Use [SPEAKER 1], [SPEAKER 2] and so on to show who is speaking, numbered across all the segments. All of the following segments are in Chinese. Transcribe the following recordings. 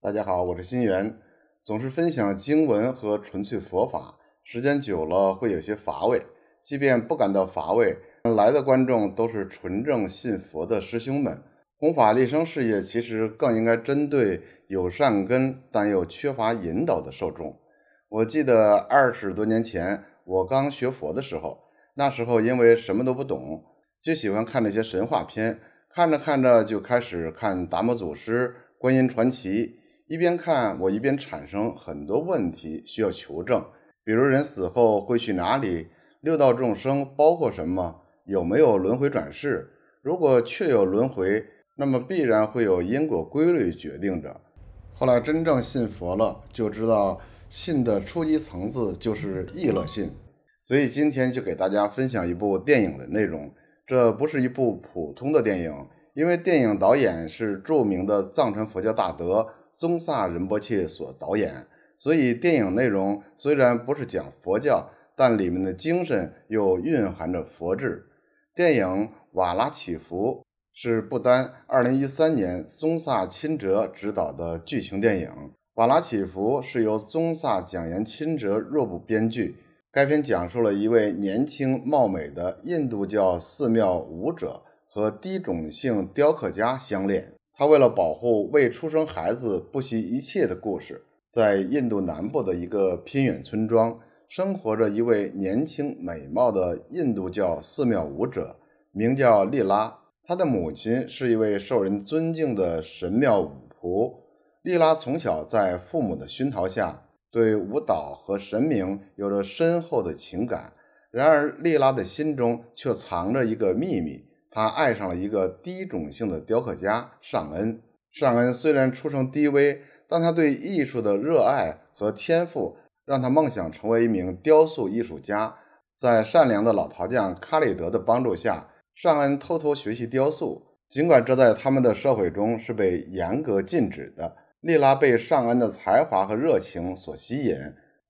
[SPEAKER 1] 大家好，我是新源，总是分享经文和纯粹佛法，时间久了会有些乏味。即便不感到乏味，来的观众都是纯正信佛的师兄们。弘法利生事业其实更应该针对有善根但又缺乏引导的受众。我记得二十多年前我刚学佛的时候，那时候因为什么都不懂，就喜欢看那些神话片，看着看着就开始看达摩祖师、观音传奇。一边看我一边产生很多问题，需要求证，比如人死后会去哪里？六道众生包括什么？有没有轮回转世？如果确有轮回，那么必然会有因果规律决定着。后来真正信佛了，就知道信的初级层次就是意乐信。所以今天就给大家分享一部电影的内容。这不是一部普通的电影，因为电影导演是著名的藏传佛教大德。宗萨仁波切所导演，所以电影内容虽然不是讲佛教，但里面的精神又蕴含着佛智。电影《瓦拉起伏》是不丹2013年宗萨钦哲执导的剧情电影。《瓦拉起伏》是由宗萨蒋延钦哲若布编剧，该片讲述了一位年轻貌美的印度教寺庙舞者和低种姓雕刻家相恋。他为了保护未出生孩子不惜一切的故事，在印度南部的一个偏远村庄，生活着一位年轻美貌的印度教寺庙舞者，名叫丽拉。她的母亲是一位受人尊敬的神庙舞仆。丽拉从小在父母的熏陶下，对舞蹈和神明有着深厚的情感。然而，丽拉的心中却藏着一个秘密。他爱上了一个低种姓的雕刻家尚恩。尚恩虽然出身低微，但他对艺术的热爱和天赋让他梦想成为一名雕塑艺术家。在善良的老陶匠卡里德的帮助下，尚恩偷偷学习雕塑，尽管这在他们的社会中是被严格禁止的。丽拉被尚恩的才华和热情所吸引，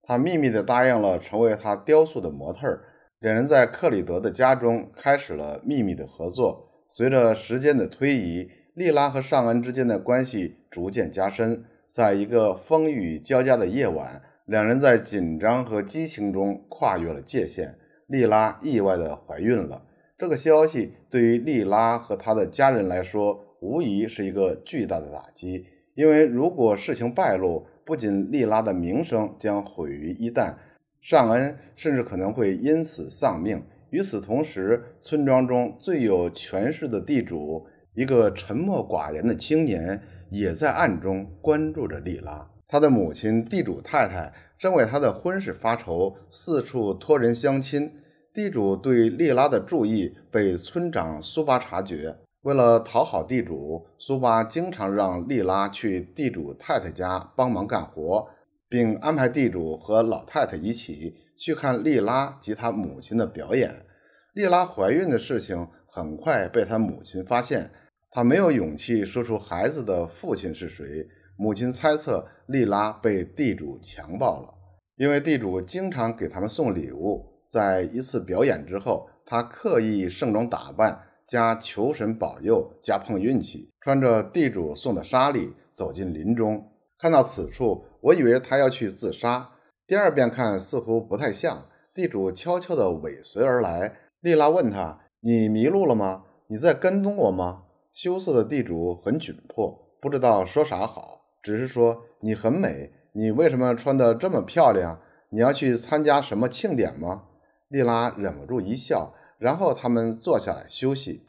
[SPEAKER 1] 她秘密地答应了成为他雕塑的模特儿。两人在克里德的家中开始了秘密的合作。随着时间的推移，莉拉和尚恩之间的关系逐渐加深。在一个风雨交加的夜晚，两人在紧张和激情中跨越了界限。莉拉意外的怀孕了。这个消息对于莉拉和她的家人来说，无疑是一个巨大的打击。因为如果事情败露，不仅莉拉的名声将毁于一旦。尚恩甚至可能会因此丧命。与此同时，村庄中最有权势的地主，一个沉默寡言的青年，也在暗中关注着丽拉。他的母亲，地主太太，正为他的婚事发愁，四处托人相亲。地主对丽拉的注意被村长苏巴察觉。为了讨好地主，苏巴经常让丽拉去地主太太家帮忙干活。并安排地主和老太太一起去看莉拉及她母亲的表演。莉拉怀孕的事情很快被她母亲发现，她没有勇气说出孩子的父亲是谁。母亲猜测莉拉被地主强暴了，因为地主经常给他们送礼物。在一次表演之后，她刻意盛装打扮，加求神保佑，加碰运气，穿着地主送的纱丽走进林中。看到此处，我以为他要去自杀。第二遍看，似乎不太像。地主悄悄地尾随而来。丽拉问他：“你迷路了吗？你在跟踪我吗？”羞涩的地主很窘迫，不知道说啥好，只是说：“你很美，你为什么穿得这么漂亮？你要去参加什么庆典吗？”丽拉忍不住一笑，然后他们坐下来休息。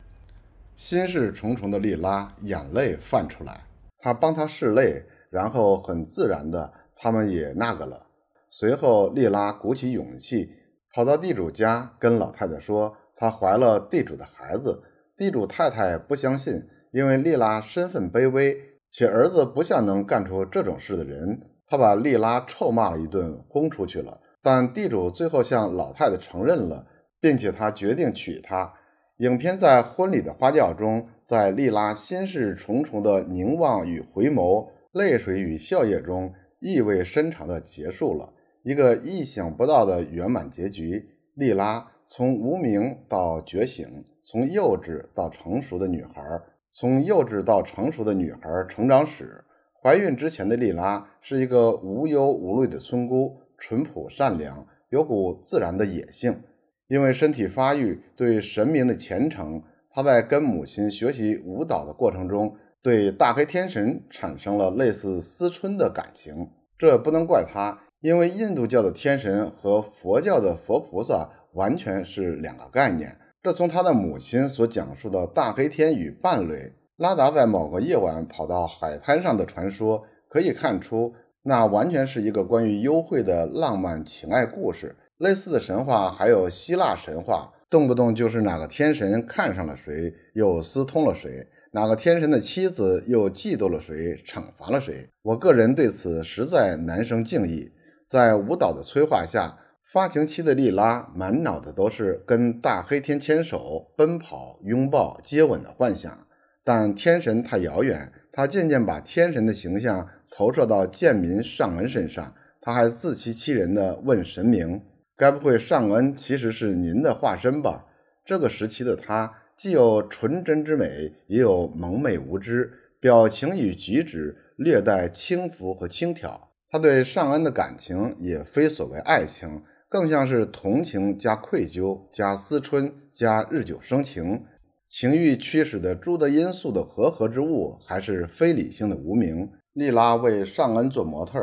[SPEAKER 1] 心事重重的丽拉眼泪泛出来，他帮她拭泪。然后很自然的，他们也那个了。随后，丽拉鼓起勇气跑到地主家，跟老太太说她怀了地主的孩子。地主太太不相信，因为丽拉身份卑微，且儿子不像能干出这种事的人。她把丽拉臭骂了一顿，轰出去了。但地主最后向老太太承认了，并且他决定娶她。影片在婚礼的花轿中，在丽拉心事重重的凝望与回眸。泪水与笑靥中，意味深长的结束了一个意想不到的圆满结局。莉拉从无名到觉醒，从幼稚到成熟的女孩，从幼稚到成熟的女孩成长史。怀孕之前的莉拉是一个无忧无虑的村姑，淳朴善良，有股自然的野性。因为身体发育对神明的虔诚，她在跟母亲学习舞蹈的过程中。对大黑天神产生了类似思春的感情，这不能怪他，因为印度教的天神和佛教的佛菩萨完全是两个概念。这从他的母亲所讲述的大黑天与伴侣拉达在某个夜晚跑到海滩上的传说可以看出，那完全是一个关于幽会的浪漫情爱故事。类似的神话还有希腊神话，动不动就是哪个天神看上了谁，又私通了谁。哪个天神的妻子又嫉妒了谁，惩罚了谁？我个人对此实在难生敬意。在舞蹈的催化下，发情期的莉拉满脑子都是跟大黑天牵手、奔跑、拥抱、接吻的幻想。但天神太遥远，他渐渐把天神的形象投射到贱民尚恩身上。他还自欺欺人地问神明：“该不会尚恩其实是您的化身吧？”这个时期的他。既有纯真之美，也有蒙昧无知，表情与举止略带轻浮和轻佻。他对尚恩的感情也非所谓爱情，更像是同情加愧疚加思春加日久生情，情欲驱使的诸多因素的和合之物，还是非理性的无名。莉拉为尚恩做模特，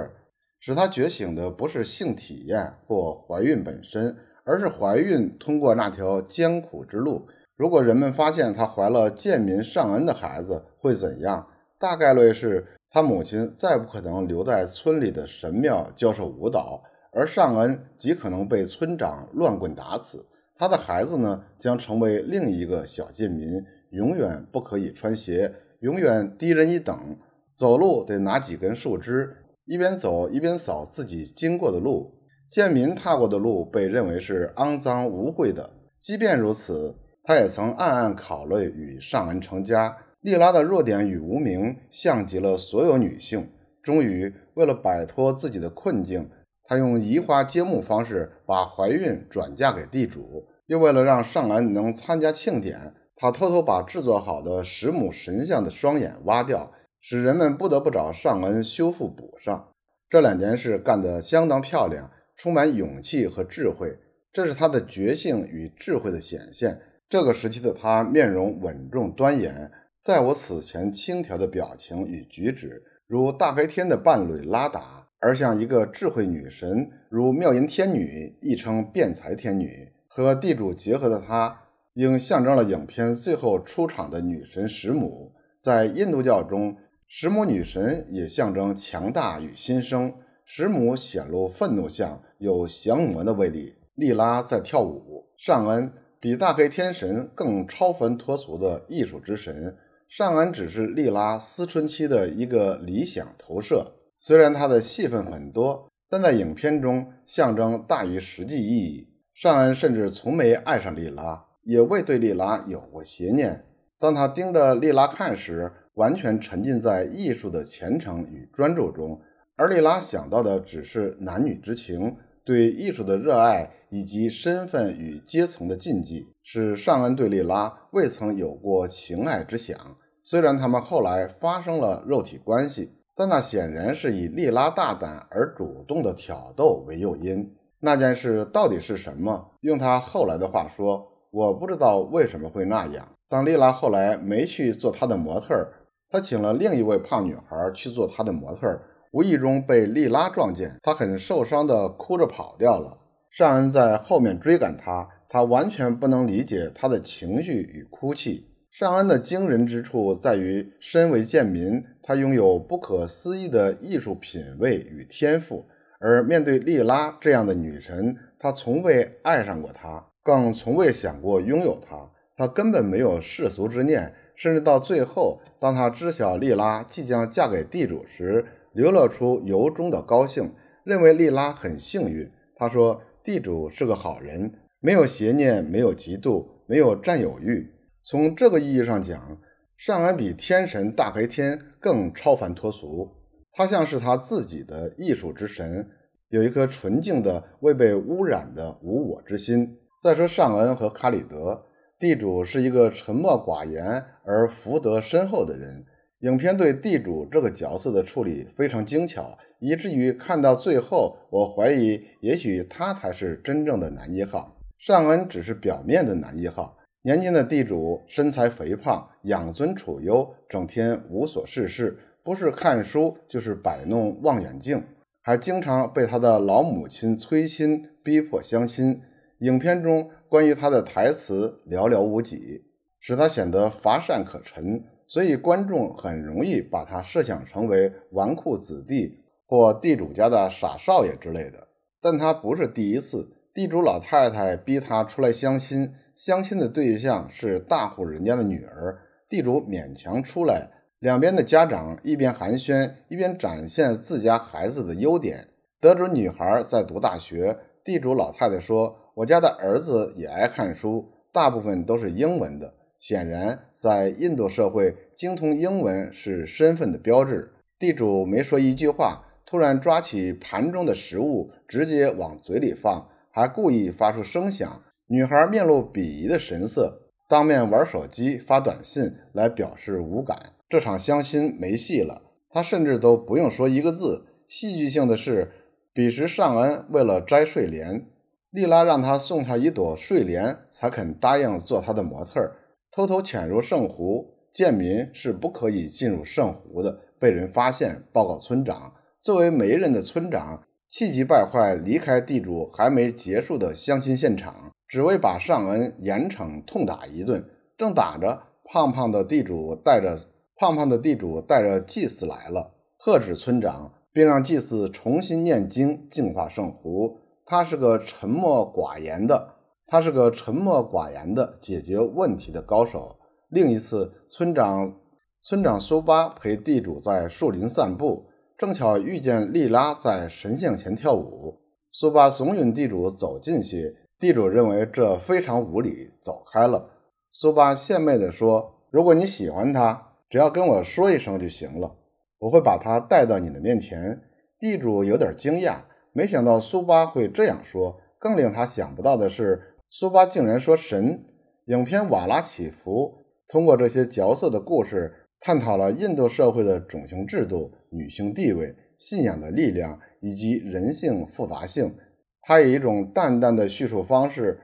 [SPEAKER 1] 使她觉醒的不是性体验或怀孕本身，而是怀孕通过那条艰苦之路。如果人们发现他怀了贱民尚恩的孩子会怎样？大概率是他母亲再不可能留在村里的神庙教授舞蹈，而尚恩极可能被村长乱棍打死。他的孩子呢，将成为另一个小贱民，永远不可以穿鞋，永远低人一等，走路得拿几根树枝，一边走一边扫自己经过的路，贱民踏过的路被认为是肮脏无秽的。即便如此。他也曾暗暗考虑与尚恩成家。丽拉的弱点与无名像极了所有女性。终于，为了摆脱自己的困境，她用移花接木方式把怀孕转嫁给地主。又为了让尚恩能参加庆典，她偷偷把制作好的石母神像的双眼挖掉，使人们不得不找尚恩修复补上。这两件事干得相当漂亮，充满勇气和智慧。这是她的觉性与智慧的显现。这个时期的她面容稳重端严，在我此前轻佻的表情与举止，如大白天的伴侣拉达，而像一个智慧女神，如妙音天女亦称辩才天女和地主结合的她，应象征了影片最后出场的女神石母。在印度教中，石母女神也象征强大与新生。石母显露愤怒相，有降魔的威力。利拉在跳舞，尚恩。比大黑天神更超凡脱俗的艺术之神尚恩只是莉拉思春期的一个理想投射。虽然他的戏份很多，但在影片中象征大于实际意义。尚恩甚至从没爱上莉拉，也未对莉拉有过邪念。当他盯着莉拉看时，完全沉浸在艺术的虔诚与专注中，而莉拉想到的只是男女之情。对艺术的热爱以及身份与阶层的禁忌，使尚恩对丽拉未曾有过情爱之想。虽然他们后来发生了肉体关系，但那显然是以丽拉大胆而主动的挑逗为诱因。那件事到底是什么？用他后来的话说：“我不知道为什么会那样。”当丽拉后来没去做他的模特儿，他请了另一位胖女孩去做他的模特儿。无意中被丽拉撞见，她很受伤地哭着跑掉了。尚恩在后面追赶她，他完全不能理解她的情绪与哭泣。尚恩的惊人之处在于，身为贱民，他拥有不可思议的艺术品味与天赋。而面对丽拉这样的女神，他从未爱上过她，更从未想过拥有她。他根本没有世俗之念，甚至到最后，当他知晓丽拉即将嫁给地主时，流露出由衷的高兴，认为丽拉很幸运。他说：“地主是个好人，没有邪念，没有嫉妒，没有占有欲。从这个意义上讲，尚恩比天神大黑天更超凡脱俗。他像是他自己的艺术之神，有一颗纯净的、未被污染的无我之心。”再说尚恩和卡里德，地主是一个沉默寡言而福德深厚的人。影片对地主这个角色的处理非常精巧，以至于看到最后，我怀疑也许他才是真正的男一号。尚恩只是表面的男一号。年轻的地主身材肥胖，养尊处优，整天无所事事，不是看书就是摆弄望远镜，还经常被他的老母亲催亲逼迫相亲。影片中关于他的台词寥寥无几，使他显得乏善可陈。所以观众很容易把他设想成为纨绔子弟或地主家的傻少爷之类的。但他不是第一次，地主老太太逼他出来相亲，相亲的对象是大户人家的女儿。地主勉强出来，两边的家长一边寒暄，一边展现自家孩子的优点。得知女孩在读大学，地主老太太说：“我家的儿子也爱看书，大部分都是英文的。”显然，在印度社会，精通英文是身份的标志。地主没说一句话，突然抓起盘中的食物，直接往嘴里放，还故意发出声响。女孩面露鄙夷的神色，当面玩手机发短信来表示无感。这场相亲没戏了，她甚至都不用说一个字。戏剧性的是，彼时尚恩为了摘睡莲，丽拉让他送她一朵睡莲，才肯答应做她的模特。偷偷潜入圣湖，贱民是不可以进入圣湖的。被人发现，报告村长。作为媒人的村长气急败坏，离开地主还没结束的相亲现场，只为把尚恩严惩痛打一顿。正打着，胖胖的地主带着胖胖的地主带着祭司来了，喝止村长，并让祭司重新念经净化圣湖。他是个沉默寡言的。他是个沉默寡言的解决问题的高手。另一次，村长村长苏巴陪地主在树林散步，正巧遇见莉拉在神像前跳舞。苏巴怂恿地主走近些，地主认为这非常无礼，走开了。苏巴献媚地说：“如果你喜欢他，只要跟我说一声就行了，我会把他带到你的面前。”地主有点惊讶，没想到苏巴会这样说。更令他想不到的是。苏巴竟然说神。影片《瓦拉起伏》通过这些角色的故事，探讨了印度社会的种姓制度、女性地位、信仰的力量以及人性复杂性。他以一种淡淡的叙述方式，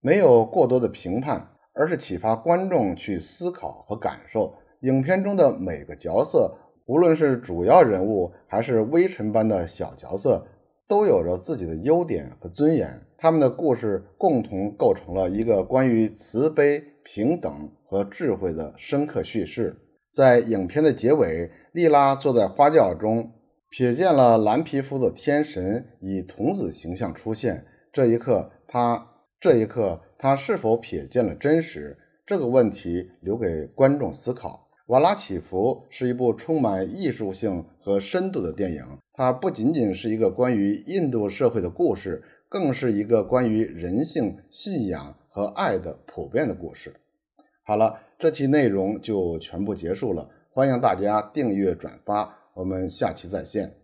[SPEAKER 1] 没有过多的评判，而是启发观众去思考和感受。影片中的每个角色，无论是主要人物还是微尘般的小角色。都有着自己的优点和尊严，他们的故事共同构成了一个关于慈悲、平等和智慧的深刻叙事。在影片的结尾，莉拉坐在花轿中，瞥见了蓝皮肤的天神以童子形象出现。这一刻，他这一刻他是否瞥见了真实？这个问题留给观众思考。瓦拉起伏》是一部充满艺术性和深度的电影，它不仅仅是一个关于印度社会的故事，更是一个关于人性、信仰和爱的普遍的故事。好了，这期内容就全部结束了，欢迎大家订阅、转发，我们下期再见。